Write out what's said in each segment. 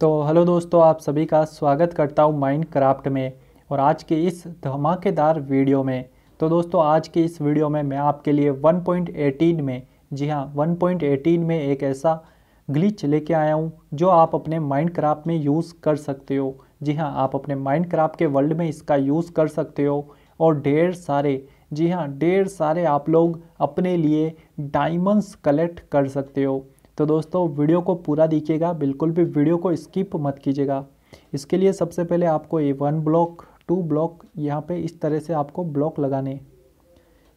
तो हेलो दोस्तों आप सभी का स्वागत करता हूँ माइंड क्राफ्ट में और आज के इस धमाकेदार वीडियो में तो दोस्तों आज के इस वीडियो में मैं आपके लिए 1.18 में जी हाँ 1.18 में एक ऐसा ग्लिच लेके आया हूँ जो आप अपने माइंड क्राफ्ट में यूज़ कर सकते हो जी हाँ आप अपने माइंड क्राफ्ट के वर्ल्ड में इसका यूज़ कर सकते हो और ढेर सारे जी हाँ ढेर सारे आप लोग अपने लिए डायमंड्स कलेक्ट कर सकते हो तो दोस्तों वीडियो को पूरा देखिएगा बिल्कुल भी वीडियो को स्किप मत कीजिएगा इसके लिए सबसे पहले आपको ये वन ब्लॉक टू ब्लॉक यहाँ पे इस तरह से आपको ब्लॉक लगाने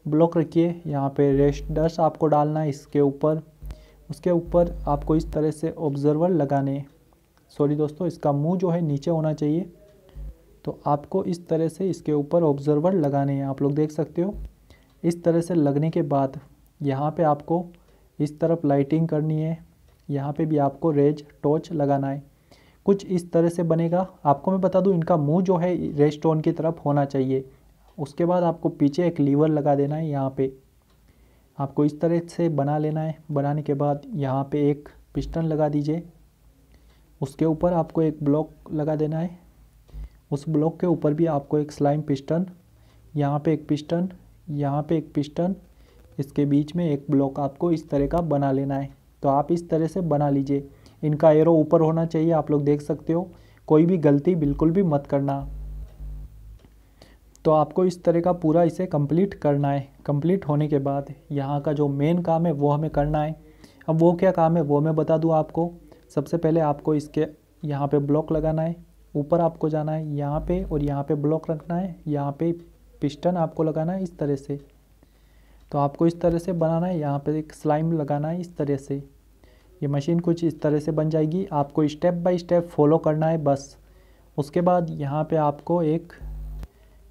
ब्लॉक रखिए यहाँ पे रेस्टर्स आपको डालना है इसके ऊपर उसके ऊपर आपको इस तरह से ऑब्जर्वर लगाने सॉरी दोस्तों इसका मुंह जो है नीचे होना चाहिए तो आपको इस तरह से इसके ऊपर ऑब्जर्वर लगाने हैं आप लोग देख सकते हो इस तरह से लगने के बाद यहाँ पे आपको इस तरफ लाइटिंग करनी है यहाँ पे भी आपको रेज टॉर्च लगाना है कुछ इस तरह से बनेगा आपको मैं बता दूँ इनका मुंह जो है रेज टोन की तरफ होना चाहिए उसके बाद आपको पीछे एक लीवर लगा देना है यहाँ पे आपको इस तरह से बना लेना है बनाने के बाद यहाँ पे एक पिस्टन लगा दीजिए उसके ऊपर आपको एक ब्लॉक लगा देना है उस ब्लॉक के ऊपर भी आपको एक स्लाइम पिस्टन यहाँ पर एक पिस्टन यहाँ पर एक पिस्टन इसके बीच में एक ब्लॉक आपको इस तरह का बना लेना है तो आप इस तरह से बना लीजिए इनका एरो ऊपर होना चाहिए आप लोग देख सकते हो कोई भी गलती बिल्कुल भी मत करना तो आपको इस तरह का पूरा इसे कंप्लीट करना है कंप्लीट होने के बाद यहाँ का जो मेन काम है वो हमें करना है अब वो क्या काम है वो मैं बता दूँ आपको सबसे पहले आपको इसके यहाँ पे ब्लॉक लगाना है ऊपर आपको जाना है यहाँ पे और यहाँ पे ब्लॉक रखना है यहाँ पे पिस्टन आपको लगाना है इस तरह से तो आपको इस तरह से बनाना है यहाँ पर एक स्लाइम लगाना है इस तरह से ये मशीन कुछ इस तरह से बन जाएगी आपको स्टेप बाय स्टेप फॉलो करना है बस उसके बाद यहाँ पे आपको एक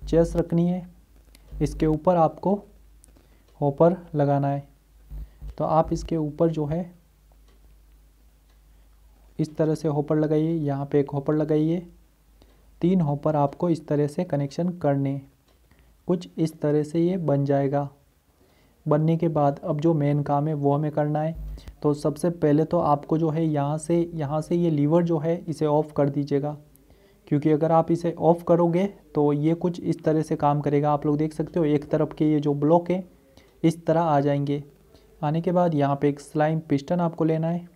चेस रखनी है इसके ऊपर आपको होपर लगाना है तो आप इसके ऊपर जो है इस तरह से होपर लगाइए यहाँ पे एक होपर लगाइए तीन होपर आपको इस तरह से कनेक्शन करने कुछ इस तरह से ये बन जाएगा बनने के बाद अब जो मेन काम है वो हमें करना है तो सबसे पहले तो आपको जो है यहाँ से यहाँ से ये लीवर जो है इसे ऑफ़ कर दीजिएगा क्योंकि अगर आप इसे ऑफ़ करोगे तो ये कुछ इस तरह से काम करेगा आप लोग देख सकते हो एक तरफ के ये जो ब्लॉक है इस तरह आ जाएंगे आने के बाद यहाँ पे एक स्लाइम पिस्टन आपको लेना है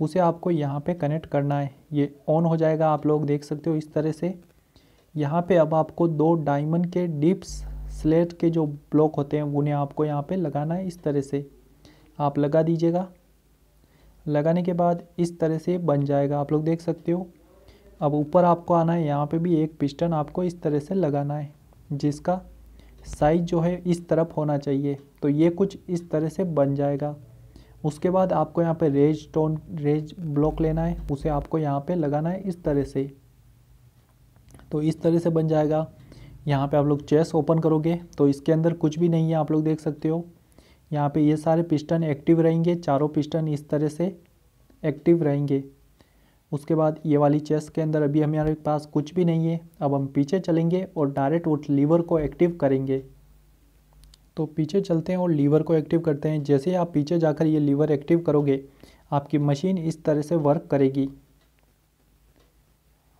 उसे आपको यहाँ पे कनेक्ट करना है ये ऑन हो जाएगा आप लोग देख सकते हो इस तरह से यहाँ पे अब आपको दो डायमंड के डिप्स स्लेट के जो ब्लॉक होते हैं उन्हें आपको यहाँ पे लगाना है इस तरह से आप लगा दीजिएगा लगाने के बाद इस तरह से बन जाएगा आप लोग देख सकते हो अब ऊपर आपको आना है यहाँ पे भी एक पिस्टन आपको इस तरह से लगाना है जिसका साइज जो है इस तरफ होना चाहिए तो ये कुछ इस तरह से बन जाएगा उसके बाद आपको यहाँ पे रेज स्टोन रेज ब्लॉक लेना है उसे आपको यहाँ पे लगाना है इस तरह से तो इस तरह से बन जाएगा यहाँ पे आप लोग चेस ओपन करोगे तो इसके अंदर कुछ भी नहीं है आप लोग देख सकते हो यहाँ पे ये सारे पिस्टन एक्टिव रहेंगे चारों पिस्टन इस तरह से एक्टिव रहेंगे उसके बाद ये वाली चेस के अंदर अभी हमारे पास कुछ भी नहीं है अब हम पीछे चलेंगे और डायरेक्ट वो लीवर को एक्टिव करेंगे तो पीछे चलते हैं और लीवर को एक्टिव करते हैं जैसे ही आप पीछे जाकर ये लीवर एक्टिव करोगे आपकी मशीन इस तरह से वर्क करेगी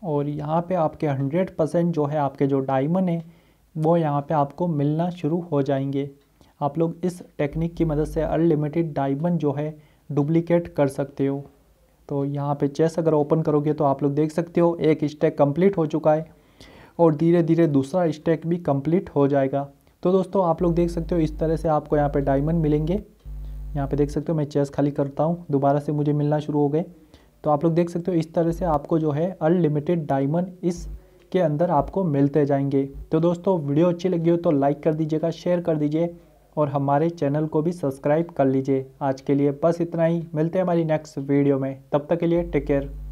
और यहाँ पे आपके 100 परसेंट जो है आपके जो डायमंड हैं वो यहाँ पे आपको मिलना शुरू हो जाएंगे आप लोग इस टेक्निक की मदद से अनलिमिटेड डायमंड जो है डुप्लीकेट कर सकते हो तो यहाँ पे चेस अगर ओपन करोगे तो आप लोग देख सकते हो एक स्टेक कंप्लीट हो चुका है और धीरे धीरे दूसरा स्टेक भी कंप्लीट हो जाएगा तो दोस्तों आप लोग देख सकते हो इस तरह से आपको यहाँ पे डायमंड मिलेंगे यहाँ पे देख सकते हो मैं चेस खाली करता हूँ दोबारा से मुझे मिलना शुरू हो गए तो आप लोग देख सकते हो इस तरह से आपको जो है अनलिमिटेड डायमंड इस के अंदर आपको मिलते जाएंगे तो दोस्तों वीडियो अच्छी लगी हो तो लाइक कर दीजिएगा शेयर कर दीजिए और हमारे चैनल को भी सब्सक्राइब कर लीजिए आज के लिए बस इतना ही मिलते हैं हमारी नेक्स्ट वीडियो में तब तक के लिए टेक केयर